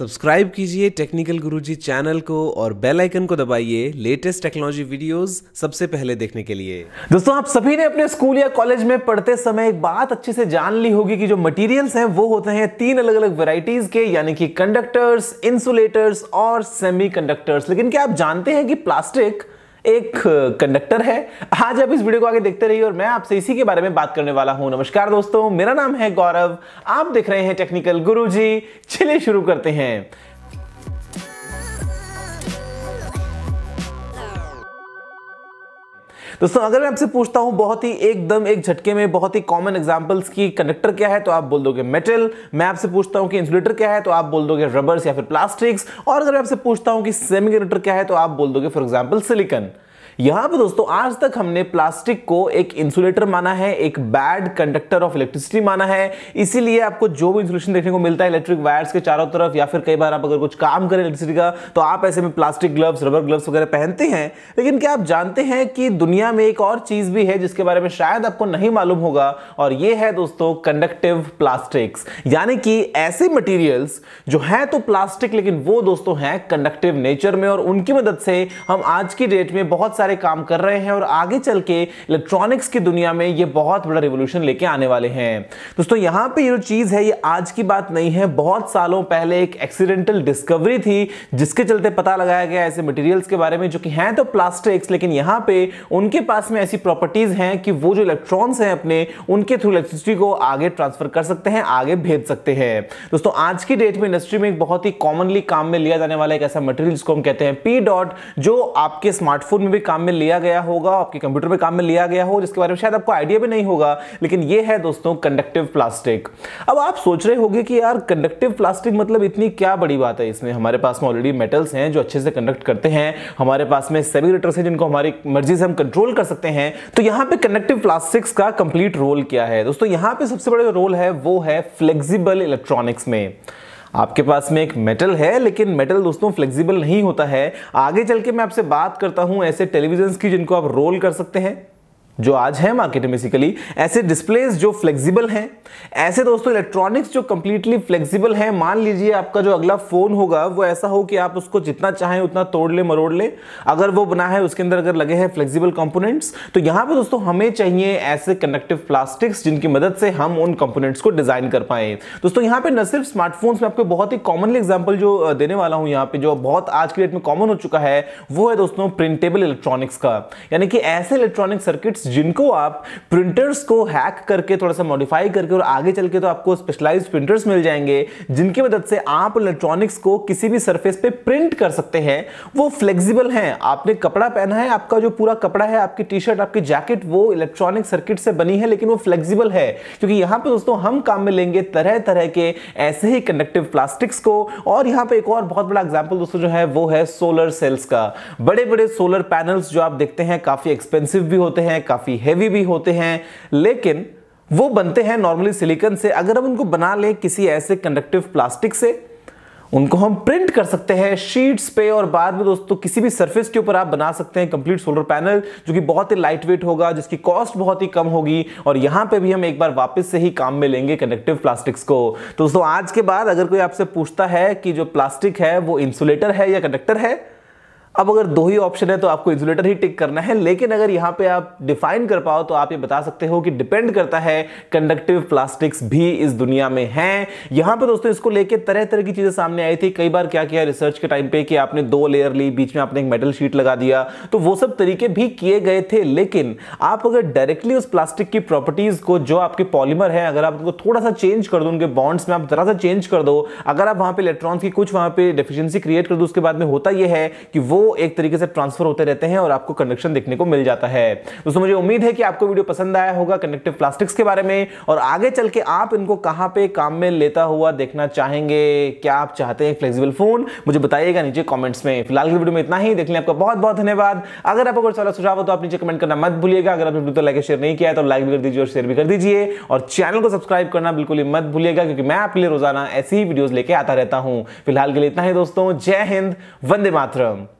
subscribe कीजिए technical गुरुजी channel को और बेल आइकन को दबाइए लेटेस्ट टेक्नोलॉजी वीडियोस सबसे पहले देखने के लिए दोस्तों आप सभी ने अपने स्कूल या कॉलेज में पढ़ते समय एक बात अच्छे से जान ली होगी कि जो मटेरियल्स हैं वो होते हैं तीन अलग अलग वेराइटीज के यानी कि कंडक्टर्स इंसुलेटर्स और सेमी लेकिन क्या आप जानते हैं कि प्लास्टिक एक कंडक्टर है आज आप इस वीडियो को आगे देखते रहिए और मैं आपसे इसी के बारे में बात करने वाला हूं नमस्कार दोस्तों मेरा नाम है गौरव आप देख रहे हैं टेक्निकल गुरुजी चलिए शुरू करते हैं दोस्तों अगर मैं आपसे पूछता हूं बहुत ही एकदम एक झटके में बहुत ही कॉमन एग्जाम्पल्स की कंडक्टर क्या है तो आप बोल दोगे मेटल मैं आपसे पूछता हूं कि इंसुलेटर क्या है तो आप बोल दोगे रबर्स या फिर प्लास्टिक्स और अगर मैं आपसे पूछता हूं कि सेमी क्या है तो आप बोल दोगे फॉर एग्जाम्पल सिलिकन यहां पे दोस्तों आज तक हमने प्लास्टिक को एक इंसुलेटर माना है एक बैड कंडक्टर ऑफ इलेक्ट्रिसिटी माना है इसीलिए आपको जो भी इंसुलेशन देखने को मिलता है इलेक्ट्रिक वायर्स के चारों तरफ या फिर कई बार आप अगर कुछ काम करें इलेक्ट्रिसिटी का तो आप ऐसे में प्लास्टिक ग्लव्स रबर ग्लव्स वगैरह पहनते हैं लेकिन क्या आप जानते हैं कि दुनिया में एक और चीज भी है जिसके बारे में शायद आपको नहीं मालूम होगा और यह है दोस्तों कंडक्टिव प्लास्टिक्स यानी कि ऐसे मटेरियल्स जो हैं तो प्लास्टिक लेकिन वो दोस्तों हैं कंडक्टिव नेचर में और उनकी मदद से हम आज की डेट में बहुत सारे सारे काम कर रहे हैं और आगे चल के इलेक्ट्रॉनिक्स की दुनिया में ये बहुत बड़ा रिवोल्यूशन लेके आने वाले हैं दोस्तों यहाँ पे ये जो चीज़ है ये आज की बात नहीं है बहुत सालों पहले एक एक्सीडेंटल डिस्कवरी थी जिसके चलते पता लगाया गया ऐसे मटेरियल्स के बारे में जो कि हैं तो प्लास्टिक्स लेकिन यहाँ पे उनके पास में ऐसी प्रॉपर्टीज़ हैं कि वो जो इलेक्ट्रॉन्स हैं अपने उनके थ्रू इलेक्ट्रिसिटी को आगे ट्रांसफर कर सकते हैं आगे भेज सकते हैं दोस्तों आज की डेट में इंडस्ट्री में एक बहुत ही कॉमनली काम में लिया जाने वाला एक ऐसा मटेरियल जिसको हम कहते हैं पी डॉट जो आपके स्मार्टफोन में भी काम में लिया गया होगा आपके कंप्यूटर में काम में लिया गया हो जिसके बारे में शायद आपको आइडिया भी नहीं होगा लेकिन ये है दोस्तों कंडक्टिव प्लास्टिक अब आप सोच रहे होगे कि यार कंडक्टिव प्लास्टिक मतलब इतनी क्या बड़ी बात है इसमें हमारे पास में ऑलरेडी मेटल्स हैं जो अच्छे से कंडक्ट करते हैं हमारे पास में सेमी रेटर्स हैं जिनको हमारी मर्जी से हम कंट्रोल कर सकते हैं तो यहाँ पे कंडक्टिव प्लास्टिक्स का कंप्लीट रोल क्या है दोस्तों यहाँ पे सबसे बड़ा रोल है वो है फ्लेक्सिबल इलेक्ट्रॉनिक्स में आपके पास में एक मेटल है लेकिन मेटल दोस्तों फ्लेक्सिबल नहीं होता है आगे चल के मैं आपसे बात करता हूं ऐसे टेलीविजन की जिनको आप रोल कर सकते हैं जो आज है मार्केट में बेसिकली ऐसे डिस्प्लेस जो फ्लेक्सिबल हैं ऐसे दोस्तों इलेक्ट्रॉनिक्स जो कंप्लीटली फ्लेक्सिबल हैं मान लीजिए आपका जो अगला फ़ोन होगा वो ऐसा हो कि आप उसको जितना चाहें उतना तोड़ ले मरोड़ ले अगर वो बना है उसके अंदर अगर लगे हैं फ्लेक्सिबल कंपोनेंट्स तो यहां पर दोस्तों हमें चाहिए ऐसे कनेक्टिव प्लास्टिक्स जिनकी मदद से हम उन कंपोनेंट्स को डिज़ाइन कर पाए दोस्तों यहां पर न सिर्फ स्मार्टफोन्स में आपको बहुत ही कॉमनली एग्जाम्पल जो देने वाला हूं यहाँ पर जो बहुत आज के डेट में कॉमन हो चुका है वो है दोस्तों प्रिंटेबल इलेक्ट्रॉनिक्स का यानी कि ऐसे इलेक्ट्रॉनिक सर्किट्स जिनको आप प्रिंटर्स को हैक करके थोड़ा सा मॉडिफाई करके और आगे चल के तो आपको स्पेशलाइज प्रिंटर्स मिल जाएंगे जिनकी मदद से आप इलेक्ट्रॉनिक्स को किसी भी सरफेस पे प्रिंट कर सकते हैं वो फ्लेक्सिबल हैं आपने कपड़ा पहना है आपका जो पूरा कपड़ा है आपकी टी शर्ट आपकी जैकेट वो इलेक्ट्रॉनिक सर्किट से बनी है लेकिन वो फ्लेक्सिबल है क्योंकि यहाँ पर दोस्तों हम काम में लेंगे तरह तरह के ऐसे ही कंडक्टिव प्लास्टिक्स को और यहाँ पर एक और बहुत बड़ा एग्जाम्पल दोस्तों जो है वो है सोलर सेल्स का बड़े बड़े सोलर पैनल्स जो आप देखते हैं काफी एक्सपेंसिव भी होते हैं काफ़ी हैवी भी होते हैं लेकिन वो बनते हैं नॉर्मली सिलिकन से अगर हम उनको बना लें किसी ऐसे कंडक्टिव प्लास्टिक से उनको हम प्रिंट कर सकते हैं शीट्स पे और बाद में दोस्तों किसी भी सरफेस के ऊपर आप बना सकते हैं कंप्लीट सोलर पैनल जो कि बहुत ही लाइट वेट होगा जिसकी कॉस्ट बहुत ही कम होगी और यहां पे भी हम एक बार वापस से ही काम में लेंगे कंडक्टिव प्लास्टिक्स को तो दोस्तों आज के बाद अगर कोई आपसे पूछता है कि जो प्लास्टिक है वो इंसुलेटर है या कंडक्टर है अब अगर दो ही ऑप्शन है तो आपको इंसुलेटर ही टिक करना है लेकिन अगर यहाँ पे आप डिफाइन कर पाओ तो आप ये बता सकते हो कि डिपेंड करता है कंडक्टिव प्लास्टिक्स भी इस दुनिया में हैं यहाँ पे दोस्तों इसको लेके तरह तरह की चीज़ें सामने आई थी कई बार क्या किया रिसर्च के टाइम पे कि आपने दो लेयर ली बीच में आपने एक मेटल शीट लगा दिया तो वो सब तरीके भी किए गए थे लेकिन आप अगर डायरेक्टली उस प्लास्टिक की प्रॉपर्टीज़ को जो आपके पॉलीमर है अगर आप उनको थोड़ा सा चेंज कर दो उनके बॉन्ड्स में आप जरा सा चेंज कर दो अगर आप वहाँ पर इलेक्ट्रॉन्स की कुछ वहाँ पर डिफिशियंसी क्रिएट कर दो उसके बाद में होता यह है कि वो एक तरीके से ट्रांसफर होते रहते हैं और आपको कन्वेक्शन देखने को मिल जाता है दोस्तों मुझे उम्मीद है कि आपको वीडियो पसंद आया होगा कनेक्टिव प्लास्टिक्स के बारे में और आगे चल के आप इनको कहां पे काम में लेता हुआ देखना चाहेंगे क्या आप चाहते हैं फ्लेक्सिबल फोन मुझे बताइएगा नीचे कॉमेंट्स में फिलहाल की वीडियो में इतना ही देखने आपका बहुत बहुत धन्यवाद अगर आपको कोई सवाल सुझाव हो तो आप नीचे कमेंट करना मत भूलिएगा अगर आपने तो लाइक शेयर नहीं किया तो लाइक भी कर दीजिए और शेयर भी कर दीजिए और चैनल को सब्सक्राइब करना बिल्कुल ही मत भूलिएगा क्योंकि मैं आपके लिए रोजाना ऐसी ही वीडियोस लेके आता रहता हूं फिलहाल के लिए इतना ही दोस्तों जय हिंद वंदे मातरम